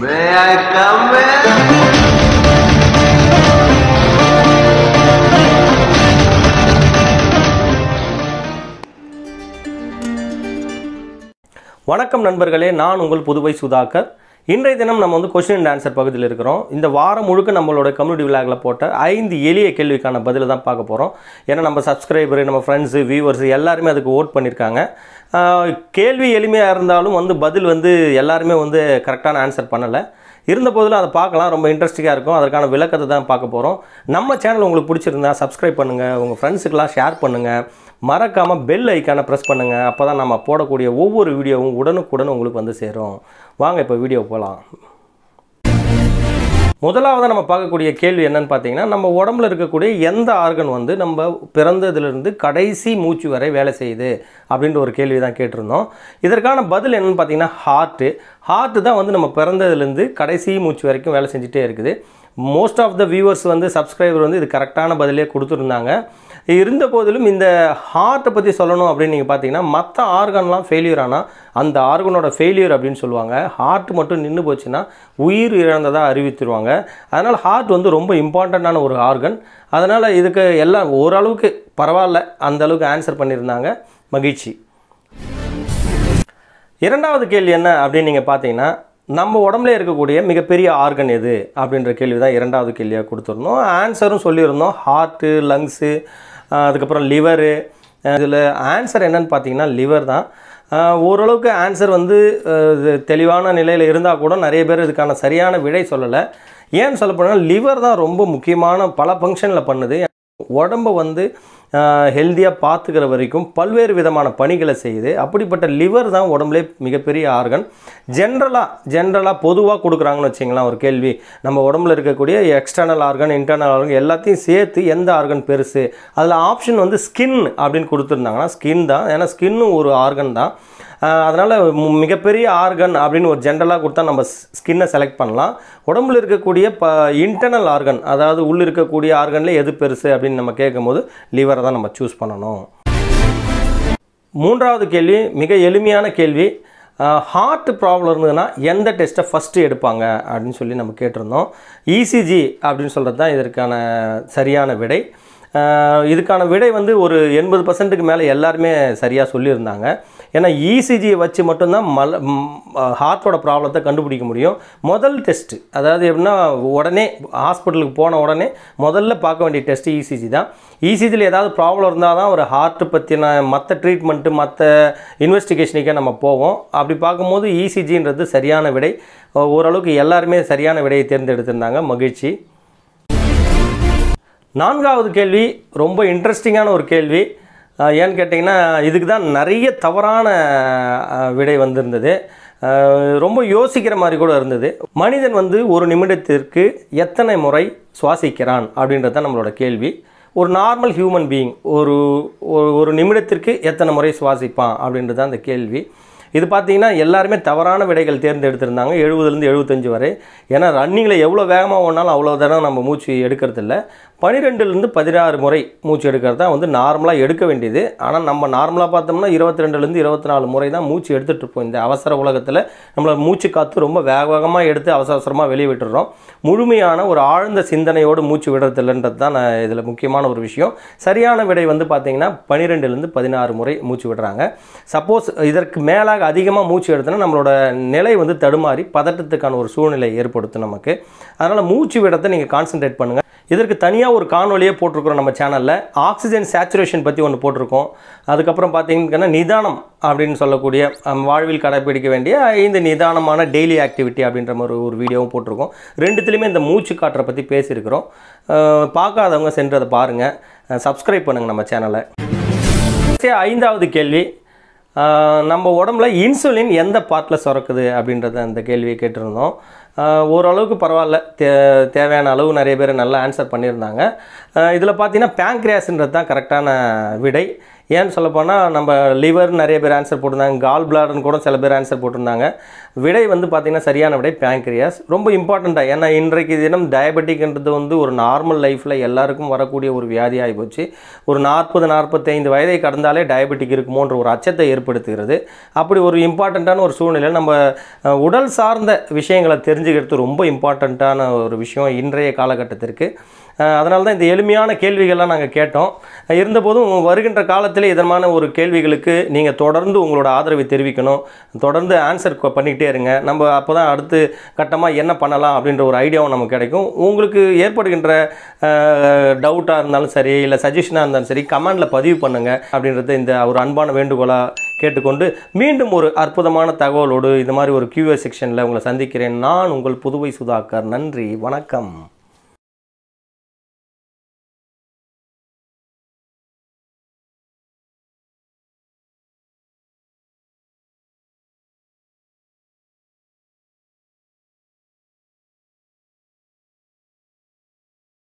May I come in? வணக்கம் நண்பர்களே நான் உங்கள் புதுவை சுதாகர் இன்றைய தினம் நம்ம வந்து கொஸ்டின் அண்ட் ஆன்சர் பகுதியில் இருக்கிறோம் இந்த வாரம் முழுக்க நம்மளோட கம்யூனிட்டி விழாவில் போட்ட ஐந்து எளிய கேள்விக்கான பதில் தான் பார்க்க போகிறோம் ஏன்னா நம்ம சப்ஸ்கிரைபர் நம்ம ஃப்ரெண்ட்ஸு வியூவர்ஸ் எல்லாருமே அதுக்கு ஓட் பண்ணியிருக்காங்க கேள்வி எளிமையாக இருந்தாலும் வந்து பதில் வந்து எல்லாருமே வந்து கரெக்டான ஆன்சர் பண்ணலை இருந்த போதில் அதை பார்க்கலாம் ரொம்ப இன்ட்ரெஸ்டிங்காக இருக்கும் அதற்கான விளக்கத்தை தான் பார்க்க போகிறோம் நம்ம சேனல் உங்களுக்கு பிடிச்சிருந்தா சப்ஸ்கிரைப் பண்ணுங்கள் உங்கள் ஃப்ரெண்ட்ஸுக்கெலாம் ஷேர் பண்ணுங்கள் மறக்காமல் பெல் ஐக்கானை ப்ரெஸ் பண்ணுங்கள் அப்போ தான் நம்ம போடக்கூடிய ஒவ்வொரு வீடியோவும் உடனுக்குடன் உங்களுக்கு வந்து சேரும் வாங்க இப்போ வீடியோ போகலாம் முதலாவது நம்ம பார்க்கக்கூடிய கேள்வி என்னன்னு பார்த்தீங்கன்னா நம்ம உடம்புல இருக்கக்கூடிய எந்த ஆர்கன் வந்து நம்ம பிறந்ததுலேருந்து கடைசி மூச்சு வரை வேலை செய்யுது அப்படின்ற ஒரு கேள்வி தான் கேட்டிருந்தோம் இதற்கான பதில் என்னென்னு பார்த்தீங்கன்னா ஹார்ட்டு ஹார்ட்டு தான் வந்து நம்ம பிறந்ததுலேருந்து கடைசி மூச்சு வரைக்கும் வேலை செஞ்சுட்டே இருக்குது மோஸ்ட் ஆஃப் த வியூவர்ஸ் வந்து சப்ஸ்கிரைபர் வந்து இது கரெக்டான பதிலே கொடுத்துருந்தாங்க இருந்த போதிலும் இந்த ஹார்ட்டை பற்றி சொல்லணும் அப்படின்னு நீங்கள் பார்த்தீங்கன்னா மற்ற ஆர்கன்லாம் ஃபெயிலியர் ஆனால் அந்த ஆர்கனோட ஃபெயிலியர் அப்படின்னு சொல்லுவாங்க ஹார்ட் மட்டும் நின்று போச்சுன்னா உயிர் இழந்ததாக அறிவித்துருவாங்க அதனால் ஹார்ட் வந்து ரொம்ப இம்பார்ட்டண்ட்டான ஒரு ஆர்கன் அதனால் இதுக்கு எல்லாம் ஓரளவுக்கு பரவாயில்ல அந்த அளவுக்கு ஆன்சர் பண்ணியிருந்தாங்க மகிழ்ச்சி இரண்டாவது கேள்வி என்ன அப்படின்னு நீங்கள் பார்த்தீங்கன்னா நம்ம உடம்புல இருக்கக்கூடிய மிகப்பெரிய ஆர்கன் எது அப்படின்ற கேள்வி தான் இரண்டாவது கேள்வியாக கொடுத்துருந்தோம் ஆன்சரும் சொல்லியிருந்தோம் ஹார்ட்டு லங்ஸு அதுக்கப்புறம் லிவரு இதில் ஆன்சர் என்னன்னு பார்த்தீங்கன்னா லிவர் தான் ஓரளவுக்கு ஆன்சர் வந்து தெளிவான நிலையில் இருந்தால் கூட நிறைய பேர் இதுக்கான சரியான விடை சொல்லலை ஏன்னு சொல்ல போனால் லிவர் தான் ரொம்ப முக்கியமான பல ஃபங்க்ஷனில் பண்ணுது உடம்பை வந்து ஹெல்த்தியாக பார்த்துக்கிற வரைக்கும் பல்வேறு விதமான பணிகளை செய்யுது அப்படிப்பட்ட லிவர் தான் உடம்புலே மிகப்பெரிய ஆர்கன் ஜென்ரலாக ஜென்ரலாக பொதுவாக கொடுக்குறாங்கன்னு வச்சிங்களேன் ஒரு கேள்வி நம்ம உடம்புல இருக்கக்கூடிய எக்ஸ்டர்னல் ஆர்கன் இன்டர்னல் ஆர்கன் எல்லாத்தையும் சேர்த்து எந்த ஆர்கன் பெருசு அதில் ஆப்ஷன் வந்து ஸ்கின் அப்படின்னு கொடுத்துருந்தாங்கன்னா ஸ்கின் தான் ஏன்னா ஸ்கின்னும் ஒரு ஆர்கன் தான் அதனால் மிகப்பெரிய ஆர்கன் அப்படின்னு ஒரு ஜென்ரலாக கொடுத்தா நம்ம ஸ்கின்னை செலக்ட் பண்ணலாம் உடம்புல இருக்கக்கூடிய ப இன்டர்னல் ஆர்கன் அதாவது உள்ளே இருக்கக்கூடிய ஆர்கனில் எது பெருசு அப்படின்னு நம்ம கேட்கும்போது லிவரை தான் நம்ம சூஸ் பண்ணணும் மூன்றாவது கேள்வி மிக எளிமையான கேள்வி ஹார்ட் ப்ராப்ளம் இருந்ததுன்னா எந்த டெஸ்ட்டை ஃபஸ்ட்டு எடுப்பாங்க அப்படின்னு சொல்லி நம்ம கேட்டிருந்தோம் இசிஜி e அப்படின்னு சொல்கிறது தான் இதற்கான சரியான விடை இதுக்கான விடை வந்து ஒரு எண்பது பர்சன்ட்டுக்கு மேலே எல்லாருமே சரியாக சொல்லியிருந்தாங்க ஏன்னா இசிஜியை e வச்சு மட்டும்தான் மல ஹார்ட்டோட ப்ராப்ளத்தை கண்டுபிடிக்க முடியும் முதல் டெஸ்ட்டு அதாவது எப்படின்னா உடனே ஹாஸ்பிட்டலுக்கு போன உடனே முதல்ல பார்க்க வேண்டிய டெஸ்ட்டு இசிஜி e தான் இசிஜியில் e ஏதாவது ப்ராப்ளம் இருந்தால் தான் ஒரு ஹார்ட்டு பற்றின மற்ற ட்ரீட்மெண்ட்டு மற்ற இன்வெஸ்டிகேஷனுக்கே நம்ம போவோம் அப்படி பார்க்கும்போது இசிஜின்றது சரியான விடை ஓரளவுக்கு எல்லாருமே சரியான விடையை தேர்ந்தெடுத்திருந்தாங்க மகிழ்ச்சி நான்காவது கேள்வி ரொம்ப இன்ட்ரெஸ்டிங்கான ஒரு கேள்வி ஏன்னு கேட்டிங்கன்னா இதுக்கு தான் நிறைய தவறான விடை வந்திருந்தது ரொம்ப யோசிக்கிற மாதிரி கூட இருந்தது மனிதன் வந்து ஒரு நிமிடத்திற்கு எத்தனை முறை சுவாசிக்கிறான் அப்படின்றது தான் நம்மளோட கேள்வி ஒரு நார்மல் ஹியூமன் பீயிங் ஒரு ஒரு நிமிடத்திற்கு எத்தனை முறை சுவாசிப்பான் அப்படின்றது தான் அந்த கேள்வி இது பார்த்தீங்கன்னா எல்லாருமே தவறான விடைகள் தேர்ந்தெடுத்திருந்தாங்க எழுபதுலேருந்து எழுபத்தஞ்சு வரை ஏன்னா ரன்னிங்கில் எவ்வளோ வேகமாக ஓடினாலும் அவ்வளோ தரம் நம்ம மூச்சு எடுக்கிறதில்ல பனிரெண்டுலேருந்து பதினாறு முறை மூச்சு எடுக்கிறது தான் வந்து நார்மலாக எடுக்க வேண்டியது ஆனால் நம்ம நார்மலாக பார்த்தோம்னா இருபத்தி ரெண்டுலேருந்து இருபத்தி நாலு முறை தான் மூச்சு எடுத்துகிட்டு இருப்போம் இந்த அவசர உலகத்தில் நம்மளை மூச்சு காற்று ரொம்ப வேக வேகமாக எடுத்து அவசர அவசரமாக வெளியே விட்டுறோம் முழுமையான ஒரு ஆழ்ந்த சிந்தனையோடு மூச்சு விடுறதில்லைன்றது தான் நான் இதில் முக்கியமான ஒரு விஷயம் சரியான விடை வந்து பார்த்திங்கன்னா பனிரெண்டுலேருந்து பதினாறு முறை மூச்சு விடுறாங்க சப்போஸ் இதற்கு மேலாக எதுக்காக அதிகமாக மூச்சு எடுத்தோன்னா நம்மளோட நிலை வந்து தடுமாறி பதட்டத்துக்கான ஒரு சூழ்நிலை ஏற்படுத்தும் நமக்கு அதனால் மூச்சு விடத்தை நீங்கள் கான்சென்ட்ரேட் பண்ணுங்கள் இதற்கு தனியாக ஒரு காணொலியே போட்டிருக்கிறோம் நம்ம சேனலில் ஆக்சிஜன் சேச்சுரேஷன் பற்றி ஒன்று போட்டிருக்கோம் அதுக்கப்புறம் பார்த்தீங்கன்னா நிதானம் அப்படின்னு சொல்லக்கூடிய வாழ்வில் கடைபிடிக்க வேண்டிய ஐந்து நிதானமான டெய்லி ஆக்டிவிட்டி அப்படின்ற மாதிரி ஒரு வீடியோவும் போட்டிருக்கோம் ரெண்டுத்துலேயுமே இந்த மூச்சு காற்றை பற்றி பேசியிருக்கிறோம் பார்க்காதவங்க சென்று அதை பாருங்கள் சப்ஸ்கிரைப் பண்ணுங்கள் நம்ம சேனலை ஐந்தாவது கேள்வி நம்ம உடம்புல இன்சுலின் எந்த பார்ட்டில் சுரக்குது அப்படின்றத அந்த கேள்வியை கேட்டிருந்தோம் ஓரளவுக்கு பரவாயில்ல தே தேவையான அளவு நிறைய பேர் நல்லா ஆன்சர் பண்ணியிருந்தாங்க இதில் பார்த்தீங்கன்னா பேங்க்ரியாஸுன்றது தான் கரெக்டான விடை ஏன்னு சொல்லப்போனால் நம்ம லிவர் நிறைய பேர் ஆன்சர் போட்டிருந்தாங்க கால் பிளாடர்னு கூட சில பேர் ஆன்சர் போட்டிருந்தாங்க விடை வந்து பார்த்திங்கன்னா சரியான விடை பேங்க்ரியாஸ் ரொம்ப இம்பார்ட்டண்ட்டாக ஏன்னா இன்றைக்கு தினம் டயபெட்டிக்ன்றது வந்து ஒரு நார்மல் லைஃப்பில் எல்லாருக்கும் வரக்கூடிய ஒரு வியாதி ஆகிப்போச்சு ஒரு நாற்பது நாற்பத்தைந்து வயதை கடந்தாலே டயபெட்டிக் இருக்குமோன்ற ஒரு அச்சத்தை ஏற்படுத்துகிறது அப்படி ஒரு இம்பார்ட்டண்ட்டான ஒரு சூழ்நிலை நம்ம உடல் சார்ந்த விஷயங்களை தெரிஞ்சுக்கிறது ரொம்ப இம்பார்ட்டண்ட்டான ஒரு விஷயம் இன்றைய காலகட்டத்திற்கு அதனால தான் இந்த எளிமையான கேள்விகள்லாம் நாங்கள் கேட்டோம் இருந்தபோதும் வருகின்ற காலத்தில் இதமான ஒரு கேள்விகளுக்கு நீங்கள் தொடர்ந்து உங்களோட ஆதரவை தெரிவிக்கணும் தொடர்ந்து ஆன்சர் பண்ணிக்கிட்டே இருங்க நம்ம அப்போ தான் அடுத்து கட்டமாக என்ன பண்ணலாம் அப்படின்ற ஒரு ஐடியாவும் நமக்கு கிடைக்கும் உங்களுக்கு ஏற்படுகின்ற டவுட்டாக இருந்தாலும் சரி இல்லை சஜஷனாக இருந்தாலும் சரி கமெண்டில் பதிவு பண்ணுங்கள் அப்படின்றத இந்த ஒரு அன்பான வேண்டுகோளாக கேட்டுக்கொண்டு மீண்டும் ஒரு அற்புதமான தகவலோடு இது மாதிரி ஒரு கியூஏ செக்ஷனில் உங்களை சந்திக்கிறேன் நான் உங்கள் புதுவை சுதாகர் நன்றி வணக்கம்